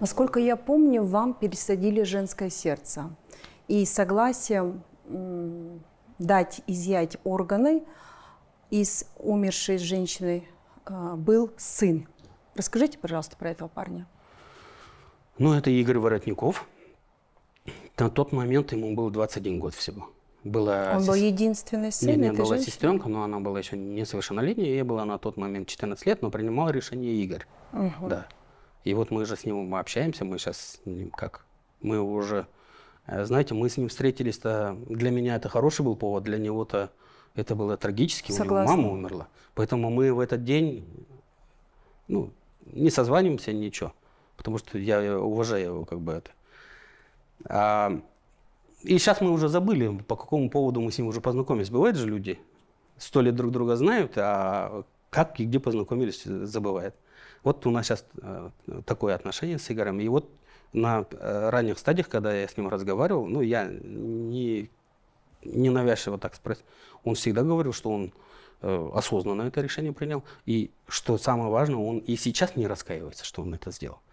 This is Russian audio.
Насколько я помню, вам пересадили женское сердце. И согласие дать изъять органы из умершей женщины э, был сын. Расскажите, пожалуйста, про этого парня. Ну, это Игорь Воротников. На тот момент ему был 21 год всего. Была Он сес... был единственный сын? Нет, не была женщина? сестренка, но она была еще несовершеннолетняя. Ей было на тот момент 14 лет, но принимал решение Игорь. Угу. Да. И вот мы же с ним мы общаемся, мы сейчас с ним как? Мы уже, э, знаете, мы с ним встретились-то, для меня это хороший был повод, для него-то это было трагически, Согласна. у него мама умерла. Поэтому мы в этот день, ну, не созваниваемся, ничего. Потому что я уважаю его как бы это. А, и сейчас мы уже забыли, по какому поводу мы с ним уже познакомились. Бывают же люди, сто лет друг друга знают, а как и где познакомились, э, забывает. Вот у нас сейчас э, такое отношение с Игорем. И вот на э, ранних стадиях, когда я с ним разговаривал, ну, я не, не навязчиво так спросил. Он всегда говорил, что он осознанно это решение принял. И что самое важное, он и сейчас не раскаивается, что он это сделал.